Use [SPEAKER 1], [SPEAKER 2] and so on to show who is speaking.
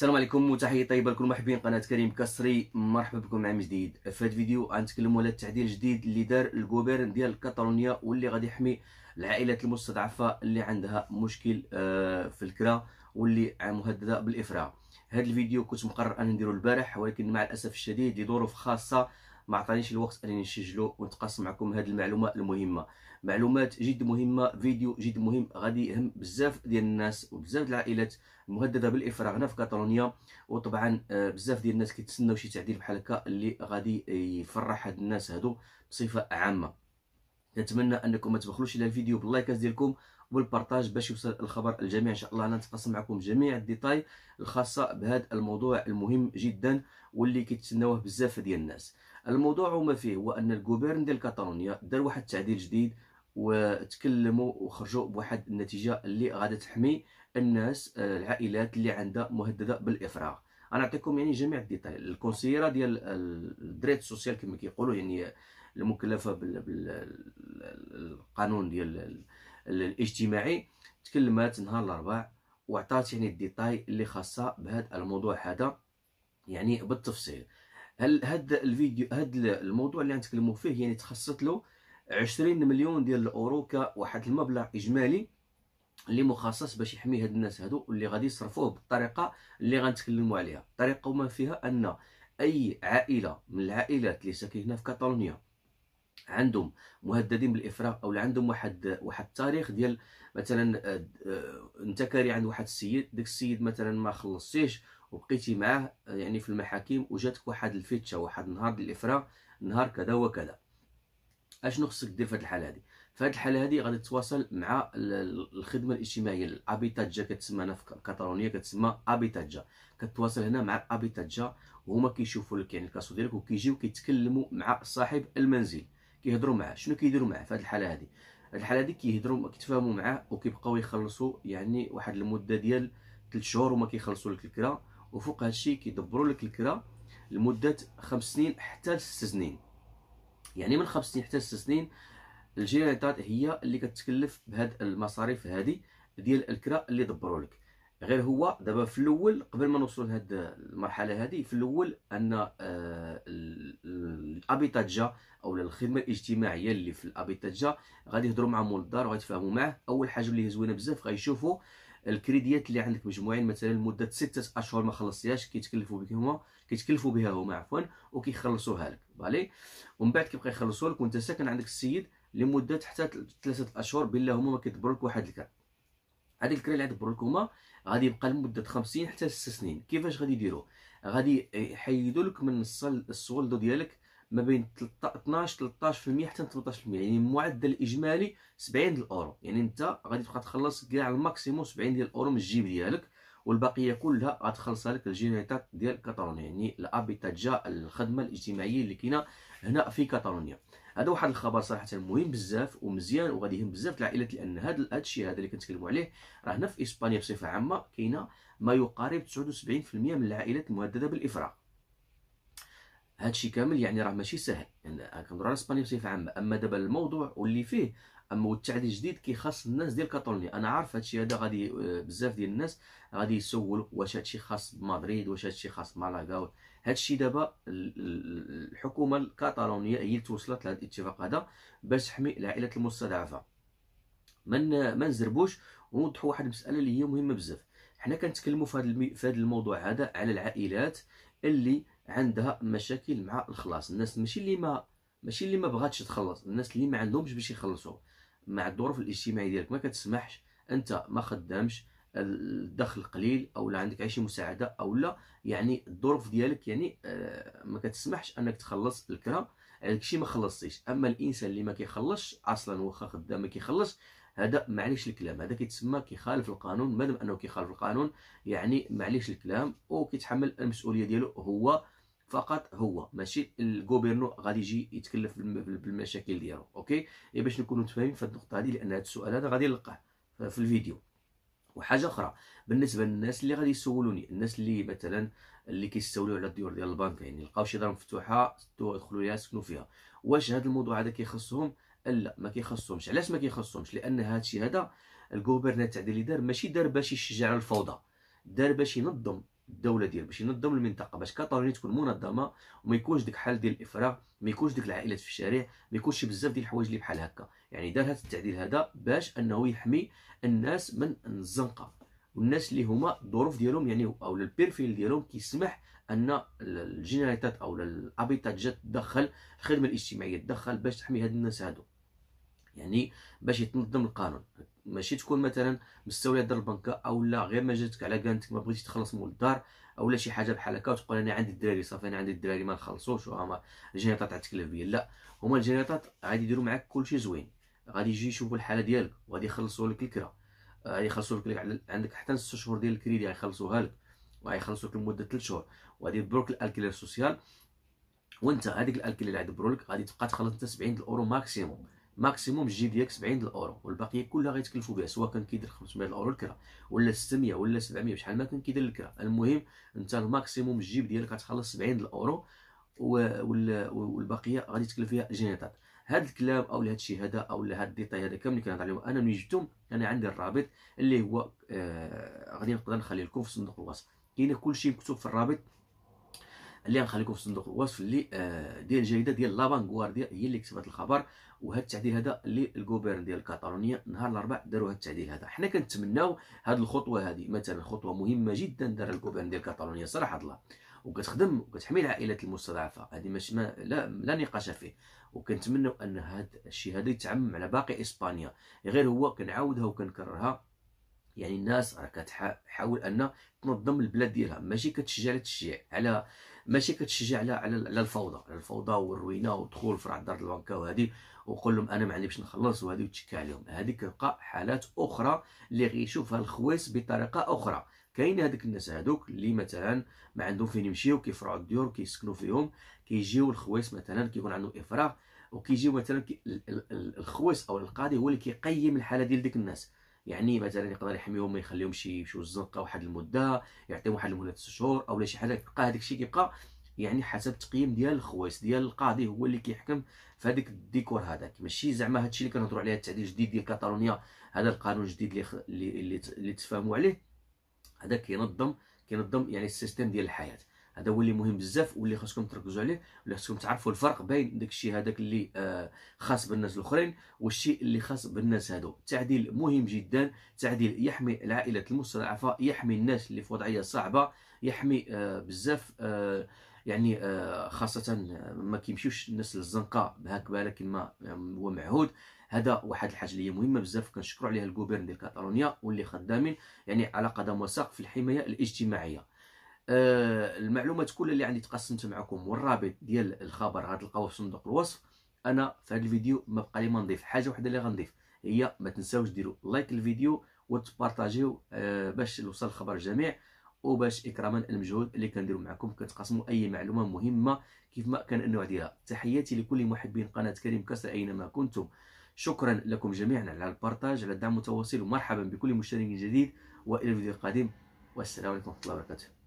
[SPEAKER 1] السلام عليكم وتحيه طيبه لكل محبين قناه كريم كسري مرحبا بكم مع جديد في هذا الفيديو غنتكلموا على التعديل الجديد اللي دار الجوبيرن ديال كاتالونيا واللي غادي يحمي العائلات المستضعفه اللي عندها مشكل آه، في الكرا واللي مهدده بالافراغ هذا الفيديو كنت مقرر ان نديرو البارح ولكن مع الاسف الشديد لظروف خاصه ما عطانيش الوقت انني نسجلو ونتقاسم معكم هذه المعلومه المهمه معلومات جد مهمه فيديو جد مهم غادي يهم بزاف ديال الناس وبزاف ديال العائلات مهدده بالافراغ هنا في كاتالونيا وطبعا آه، بزاف ديال الناس كيتسناو شي تعديل بحال هكا اللي غادي يفرح هاد الناس هادو بصفه عامه نتمنى انكم ما تبخلوش على الفيديو باللايكات ديالكم والبارطاج باش يوصل الخبر الجميع ان شاء الله انا نتقاسم معكم جميع الديتاي الخاصه بهذا الموضوع المهم جدا واللي كيتسناوه بزاف ديال الناس الموضوع وما فيه هو ان الجوبيرن ديال كاتالونيا دار واحد التعديل جديد وتكلموا وخرجوا بواحد النتيجه اللي غادا تحمي الناس آه، العائلات اللي عندها مهدده بالافراغ غنعطيكم يعني جميع الديتاي الكونسييره ديال الدريت سوسيال كما كيقولوا يعني المكلفه بالقانون ديال الاجتماعي تكلمات نهار الاربعاء وعطات يعني الديتاي اللي خاصه بهذا الموضوع هذا يعني بالتفصيل هل هاد الفيديو هذا الموضوع اللي غنتكلموا فيه يعني تخصصت له 20 مليون ديال الاورو كواحد المبلغ اجمالي اللي مخصص باش يحمي هاد الناس هادو واللي غادي يصرفوه بالطريقه اللي غنتكلموا عليها الطريقه وما فيها ان اي عائله من العائلات اللي ساكنه في كاتالونيا عندهم مهددين بالافراق او عندهم واحد واحد التاريخ ديال مثلا آه، آه، انتكري عند واحد السيد داك السيد مثلا ما خلصيش وبقيتي معاه آه، يعني في المحاكم وجاتك واحد الفتشه واحد النهار ديال نهار كذا وكذا اشنو خصك دير في هذه الحاله هذه في هذه الحاله هذه غادي تتواصل مع الخدمه الاجتماعيه الابيتاجا كتسمى هنا في كاتالونيا كتسمى ابيتاجا كتواصل هنا مع الابيتاجا وهما كيشوفوا لك يعني الكاسو ديالك وكيجيو كيتكلموا مع صاحب المنزل كيهضروا معاه شنو كيديروا معاه في هذه الحاله هذه الحاله هذه كيهضروا كيتفاهموا معاه وكيبقاو يخلصوا يعني واحد المده ديال 3 شهور وما كيخلصوا لك الكرا وفوق هادشي كيدبروا لك الكرا لمده خمس سنين حتى لست سنين يعني من خمس سنين حتى ست سنين الجيرانتات هي اللي كتكلف بهاد المصاريف هادي ديال الكرا اللي دبروا لك غير هو دابا في الاول قبل ما نوصل لهاد المرحله هذه في الاول ان آه، الابيتاجا او الخدمه الاجتماعيه اللي في الابيتاجا غادي يهضروا مع مول الدار وغيتفاهموا معاه اول حاجه اللي هي زوينه بزاف غيشوفوا الكريديات اللي عندك مجموعين مثلا لمده ستة اشهر ما خلصتيهاش كيتكلفوا بك هما كيتكلفوا بها هما عفوا وكيخلصوها لك فالي ومن بعد كيبقى يخلصوا لك وانت ساكن عندك السيد لمده حتى ثلاثه اشهر بلا هما ما كيدبروا لك واحد الكرا هذيك الكرا اللي غيدبروا لك هما غادي يبقى لمده 50 حتى 6 سنين كيفاش غادي يديروا غادي يحيدوا لك من السولدو ديالك ما بين 12 13% حتى 18% يعني المعدل الاجمالي 70 الاورو يعني انت غادي تبقى تخلص كاع الماكسيموم 70 ديال الاورو من الجيب ديالك والبقيه كلها غتخلصها لك الجينيتا ديال كاتالونيا يعني الابيتاجا الخدمه الاجتماعيه اللي كاينه هنا في كاتالونيا هذا واحد الخبر صراحه مهم بزاف ومزيان وغادي يهم بزاف العائلات لان هذا الشيء هذا اللي كنتكلموا عليه راه هنا في اسبانيا بصفه عامه كاينه ما يقارب 79% من العائلات المهدده بالافراغ هادشي كامل يعني راه ماشي سهل يعني كنهضر على اسبانيا بصفه عامه اما دابا الموضوع واللي فيه اما والتعديل الجديد كيخص الناس ديال كاتالونيا انا عارف هادشي هذا غادي آه، بزاف ديال الناس غادي يسولوا واش هادشي خاص بمدريد واش هادشي خاص بمالاغا هادشي دابا الحكومه الكاتالونيه هي اللي توصلت لهذا الاتفاق هذا باش تحمي العائلات المستضعفه من ما نزربوش ونوضحوا واحد المساله اللي هي مهمه بزاف حنا كنتكلموا في في هذا الموضوع هذا على العائلات اللي عندها مشاكل مع الخلاص الناس ماشي اللي ما ماشي اللي ما بغاتش تخلص الناس اللي ما عندهمش باش يخلصوا مع الظروف الاجتماعيه ديالك ما كتسمحش انت ما خدامش الدخل قليل او لا عندك شي مساعده او لا يعني الظروف ديالك يعني آه، ما كتسمحش انك تخلص الكرا عليك شي ما خلصتيش اما الانسان اللي ما كيخلصش اصلا واخا خدام ما كيخلصش هذا معليش الكلام هذا كيتسمى كيخالف القانون مادام انه كيخالف القانون يعني معليش الكلام وكيتحمل المسؤوليه ديالو هو فقط هو ماشي الجوبيرنو غادي يجي يتكلف بالمشاكل ديالو اوكي غير إيه، باش نكونوا متفاهمين في النقطه هذه لان هذا السؤال هذا غادي نلقاه في الفيديو وحاجه اخرى بالنسبه للناس اللي غادي يسولوني الناس اللي مثلا اللي كيستولوا على الديور ديال البنك يعني لقاو شي دار مفتوحه يدخلوا ليها سكنوا فيها واش هذا الموضوع هذا كيخصهم لا ما كيخصهمش علاش ما كيخصهمش لان هذا الشيء هذا الجوبرنر تاع اللي دار ماشي دار باش يشجع على الفوضى دار باش ينظم الدوله ديالو باش ينظم المنطقه باش كاتالونيا تكون منظمه وما يكونش ديك حال ديال الافراغ ما يكونش ديك العائلات في الشارع ما يكونش بزاف ديال الحوايج اللي بحال هكا يعني دار هذا التعديل هذا باش انه يحمي الناس من الزنقه والناس اللي هما الظروف ديالهم يعني او البيرفيل ديالهم كيسمح ان الجينيريتات او الابيتات جات تدخل الخدمه الاجتماعيه تدخل باش تحمي هاد الناس هادو يعني باش يتنظم القانون ماشي تكون مثلا مستوليه دار البنكه اولا غير ما جاتك على كانتك ما بغيتيش تخلص مول الدار اولا شي حاجه بحال هكا وتقول انا عندي الدراري صافي انا عندي الدراري ما نخلصوش وما الجنيطات غتكلف بيا لا هما الجنيطات غادي يديروا معاك كلشي زوين غادي يجي يشوفوا الحاله ديالك وغادي يخلصوا لك الكره آه، غادي يخلصوا لك عندك حتى 6 شهور ديال الكريدي غيخلصوها لك لك لمده 3 شهور وغادي يدبروك الالكيلير سوسيال وانت هذيك الالكيلير اللي غيدبروا لك غادي تبقى تخلص حتى 70 الاورو ماكسيموم ماكسيموم جي ديالك 70 الاورو والباقيه كلها غيتكلفوا بها سواء كان كيدير 500 الاورو الكره ولا 600 ولا 700 بشحال ما كان كيدير الكره المهم انت الماكسيموم الجيب ديالك غتخلص 70 الاورو والباقيه غادي تكلف فيها جينيتات هاد الكلام او هاد الشيء هذا او هاد الديتاي هذا كامل كنهضر عليهم انا ملي جبتهم انا يعني عندي الرابط اللي هو آه غادي نقدر نخلي لكم في صندوق الوصف كاين كلشي مكتوب في الرابط اللي غنخليكم في صندوق الوصف اللي آه، ديال الجريده ديال لافانغوارديا هي اللي كتبت الخبر وهذا التعديل هذا اللي الكوبيرن ديال كاتالونيا نهار الاربعاء داروا هذا التعديل هذا حنا كنتمناو هذه الخطوه هذه مثلا خطوه مهمه جدا دار الكوبيرن ديال كاتالونيا صراحه الله وكتخدم وكتحمي العائلات المستضعفه هذه ماشي ما لا, لا نقاش فيه وكنتمنوا ان هذا الشيء هذا يتعمم على باقي اسبانيا غير هو كنعاودها وكنكررها يعني الناس راه كتحاول ان تنظم البلاد ديالها ماشي كتشجع على التشجيع على ماشي كتشجع على على الفوضى على الفوضى والروينه ودخول فرع دار البنكه وهذه وقول لهم انا ما عنديش نخلص وهذه وتشكى عليهم هذه كتبقى حالات اخرى اللي غيشوفها الخويس بطريقه اخرى كاين هذوك الناس هذوك اللي مثلا ما عندهم فين يمشيو كيفرعوا الديور كيسكنوا فيهم كيجيو الخويس مثلا كيكون عندهم افراغ وكيجيو مثلا الخويس او القاضي هو اللي كيقيم الحاله ديال ديك الناس يعني مثلا يقدر يحميهم ما يخليهمش يمشيو الزنقه واحد المده يعطيهم واحد المده ست شهور اولا شي حاجه كيبقى هذاك الشيء كيبقى يعني حسب التقييم ديال الخويس ديال القاضي هو اللي كيحكم في هذاك الديكور هذاك ماشي زعما الشيء اللي كنهضروا عليه التعديل الجديد ديال كاتالونيا هذا القانون الجديد اللي اللي, اللي, اللي تفاهموا عليه هذا كينظم كينظم يعني السيستم ديال الحياه هذا هو اللي مهم بزاف واللي خاصكم تركزوا عليه واللي خاصكم تعرفوا الفرق بين داك الشيء هذاك اللي آه، خاص بالناس الاخرين والشيء اللي خاص بالناس هادو التعديل مهم جدا التعديل يحمي العائله المستضعفه يحمي الناس اللي في وضعيه صعبه يحمي آه، بزاف آه، يعني خاصة ما كيمشيوش الناس للزنقة بهكا لكن ما هو معهود هذا واحد الحاجة اللي هي مهمة بزاف كنشكروا عليها الكوبيرن ديال كاتالونيا واللي خدامين يعني على قدم وساق في الحماية الاجتماعية آه، المعلومات كلها اللي عندي تقسمت معكم والرابط ديال الخبر غتلقاوه في صندوق الوصف انا في هذا الفيديو ما بقى لي ما نضيف حاجه وحده اللي غنضيف هي ما تنساوش ديروا لايك للفيديو وتبارطاجيو آه، باش يوصل الخبر للجميع وباش اكراما المجهود اللي كنديروا معكم كتقاسموا اي معلومه مهمه كيف ما كان النوع ديالها تحياتي لكل محبين قناه كريم كسر اينما كنتم شكرا لكم جميعا على البارتاج على الدعم المتواصل ومرحبا بكل مشترك جديد والى الفيديو القادم والسلام عليكم ورحمه الله وبركاته